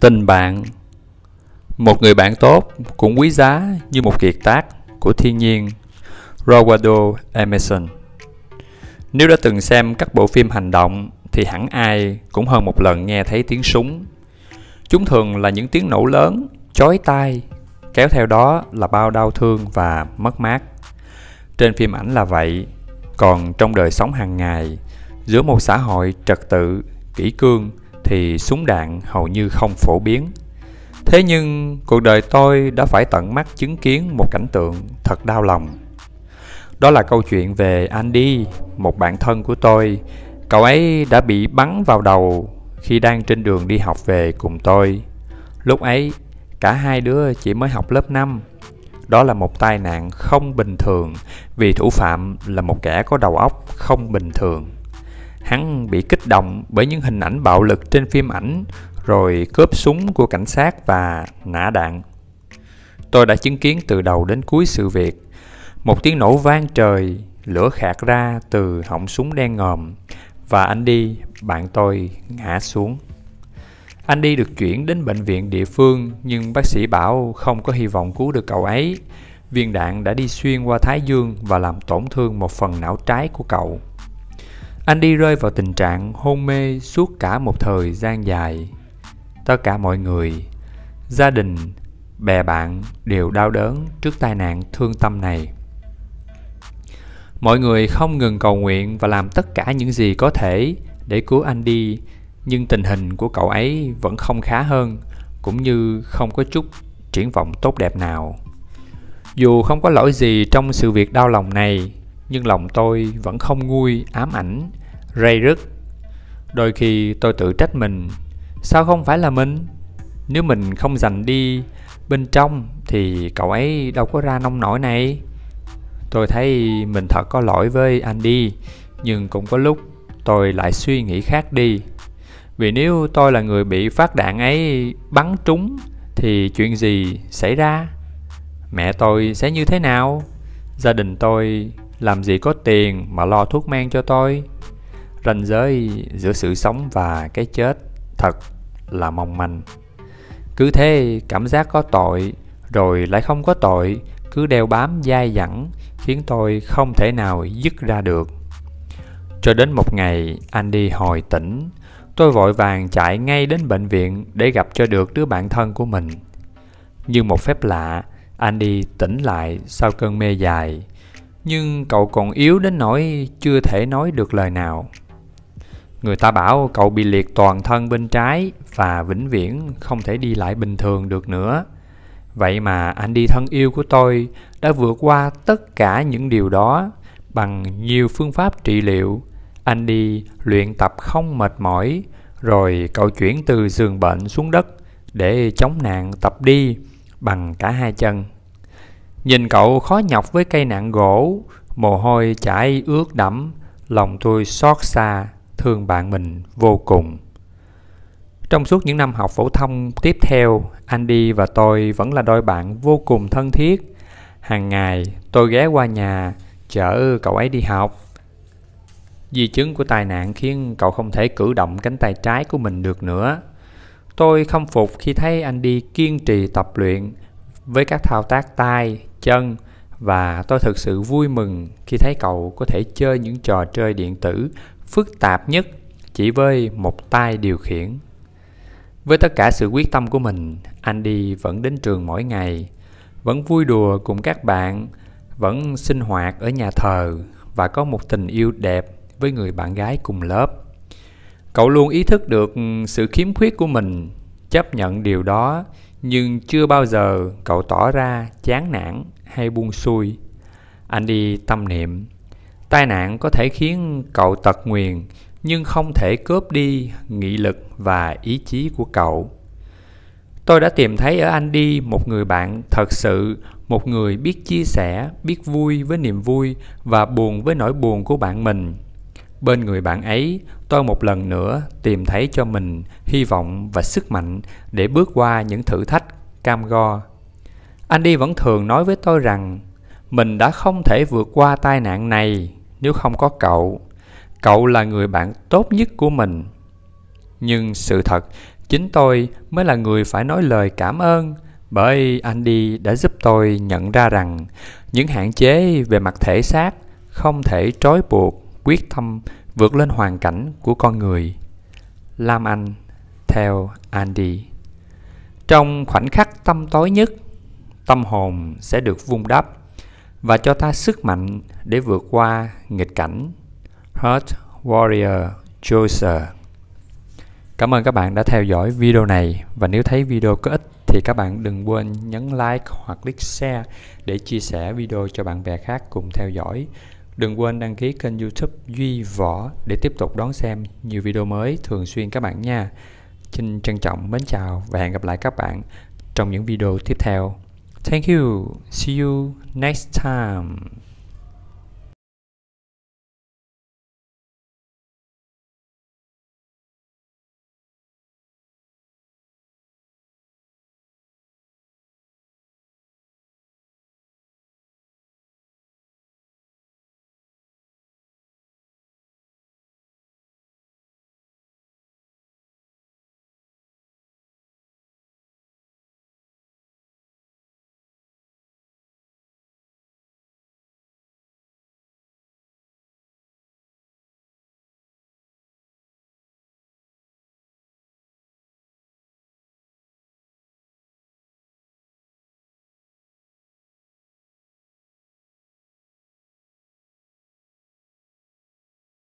Tình bạn Một người bạn tốt cũng quý giá như một kiệt tác của thiên nhiên Rowardo Emerson Nếu đã từng xem các bộ phim hành động thì hẳn ai cũng hơn một lần nghe thấy tiếng súng Chúng thường là những tiếng nổ lớn, chói tai, kéo theo đó là bao đau thương và mất mát. Trên phim ảnh là vậy, còn trong đời sống hàng ngày, giữa một xã hội trật tự, kỷ cương, thì súng đạn hầu như không phổ biến. Thế nhưng cuộc đời tôi đã phải tận mắt chứng kiến một cảnh tượng thật đau lòng. Đó là câu chuyện về Andy, một bạn thân của tôi. Cậu ấy đã bị bắn vào đầu khi đang trên đường đi học về cùng tôi. Lúc ấy, cả hai đứa chỉ mới học lớp 5. Đó là một tai nạn không bình thường vì thủ phạm là một kẻ có đầu óc không bình thường. Hắn bị kích động bởi những hình ảnh bạo lực trên phim ảnh, rồi cướp súng của cảnh sát và nã đạn. Tôi đã chứng kiến từ đầu đến cuối sự việc. Một tiếng nổ vang trời, lửa khạc ra từ họng súng đen ngòm và anh đi, bạn tôi ngã xuống. Anh đi được chuyển đến bệnh viện địa phương nhưng bác sĩ bảo không có hy vọng cứu được cậu ấy. Viên đạn đã đi xuyên qua thái dương và làm tổn thương một phần não trái của cậu. Anh đi rơi vào tình trạng hôn mê suốt cả một thời gian dài. Tất cả mọi người, gia đình, bè bạn đều đau đớn trước tai nạn thương tâm này. Mọi người không ngừng cầu nguyện và làm tất cả những gì có thể để cứu anh đi, nhưng tình hình của cậu ấy vẫn không khá hơn, cũng như không có chút triển vọng tốt đẹp nào. Dù không có lỗi gì trong sự việc đau lòng này, nhưng lòng tôi vẫn không nguôi ám ảnh, rây rứt. Đôi khi tôi tự trách mình, sao không phải là mình? Nếu mình không giành đi bên trong thì cậu ấy đâu có ra nông nổi này. Tôi thấy mình thật có lỗi với anh đi. nhưng cũng có lúc tôi lại suy nghĩ khác đi. Vì nếu tôi là người bị phát đạn ấy bắn trúng thì chuyện gì xảy ra? Mẹ tôi sẽ như thế nào? Gia đình tôi làm gì có tiền mà lo thuốc men cho tôi Ranh giới giữa sự sống và cái chết Thật là mong manh Cứ thế cảm giác có tội Rồi lại không có tội Cứ đeo bám dai dẳng Khiến tôi không thể nào dứt ra được Cho đến một ngày Andy hồi tỉnh Tôi vội vàng chạy ngay đến bệnh viện Để gặp cho được đứa bạn thân của mình Như một phép lạ Andy tỉnh lại sau cơn mê dài nhưng cậu còn yếu đến nỗi chưa thể nói được lời nào. Người ta bảo cậu bị liệt toàn thân bên trái và vĩnh viễn không thể đi lại bình thường được nữa. Vậy mà anh đi thân yêu của tôi đã vượt qua tất cả những điều đó bằng nhiều phương pháp trị liệu. Anh đi luyện tập không mệt mỏi, rồi cậu chuyển từ giường bệnh xuống đất để chống nạn tập đi bằng cả hai chân. Nhìn cậu khó nhọc với cây nạn gỗ, mồ hôi chảy ướt đẫm, lòng tôi xót xa, thương bạn mình vô cùng. Trong suốt những năm học phổ thông tiếp theo, Andy và tôi vẫn là đôi bạn vô cùng thân thiết. Hàng ngày, tôi ghé qua nhà, chở cậu ấy đi học. Di chứng của tai nạn khiến cậu không thể cử động cánh tay trái của mình được nữa. Tôi không phục khi thấy Andy kiên trì tập luyện với các thao tác tay, chân và tôi thực sự vui mừng khi thấy cậu có thể chơi những trò chơi điện tử phức tạp nhất chỉ với một tay điều khiển. Với tất cả sự quyết tâm của mình, Andy vẫn đến trường mỗi ngày, vẫn vui đùa cùng các bạn, vẫn sinh hoạt ở nhà thờ và có một tình yêu đẹp với người bạn gái cùng lớp. Cậu luôn ý thức được sự khiếm khuyết của mình, chấp nhận điều đó, nhưng chưa bao giờ cậu tỏ ra chán nản hay buông xuôi. Anh đi tâm niệm, tai nạn có thể khiến cậu tật nguyền nhưng không thể cướp đi nghị lực và ý chí của cậu. Tôi đã tìm thấy ở anh đi một người bạn thật sự, một người biết chia sẻ, biết vui với niềm vui và buồn với nỗi buồn của bạn mình. Bên người bạn ấy, tôi một lần nữa tìm thấy cho mình hy vọng và sức mạnh để bước qua những thử thách cam go Andy vẫn thường nói với tôi rằng mình đã không thể vượt qua tai nạn này nếu không có cậu. Cậu là người bạn tốt nhất của mình. Nhưng sự thật, chính tôi mới là người phải nói lời cảm ơn bởi Andy đã giúp tôi nhận ra rằng những hạn chế về mặt thể xác không thể trói buộc quyết tâm vượt lên hoàn cảnh của con người. Lam Anh theo Andy. Trong khoảnh khắc tâm tối nhất, tâm hồn sẽ được vun đắp và cho ta sức mạnh để vượt qua nghịch cảnh. Heart Warrior Joser Cảm ơn các bạn đã theo dõi video này và nếu thấy video có ích thì các bạn đừng quên nhấn like hoặc click share để chia sẻ video cho bạn bè khác cùng theo dõi. Đừng quên đăng ký kênh youtube Duy Võ để tiếp tục đón xem nhiều video mới thường xuyên các bạn nha. Xin trân trọng mến chào và hẹn gặp lại các bạn trong những video tiếp theo. Thank you. See you next time.